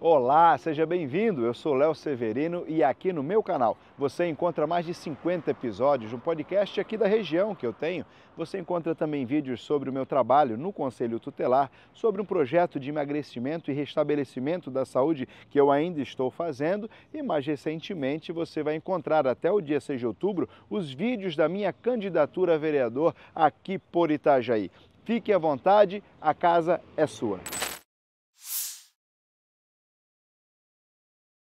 Olá, seja bem-vindo. Eu sou Léo Severino e aqui no meu canal você encontra mais de 50 episódios de um podcast aqui da região que eu tenho. Você encontra também vídeos sobre o meu trabalho no Conselho Tutelar, sobre um projeto de emagrecimento e restabelecimento da saúde que eu ainda estou fazendo e mais recentemente você vai encontrar até o dia 6 de outubro os vídeos da minha candidatura a vereador aqui por Itajaí. Fique à vontade, a casa é sua.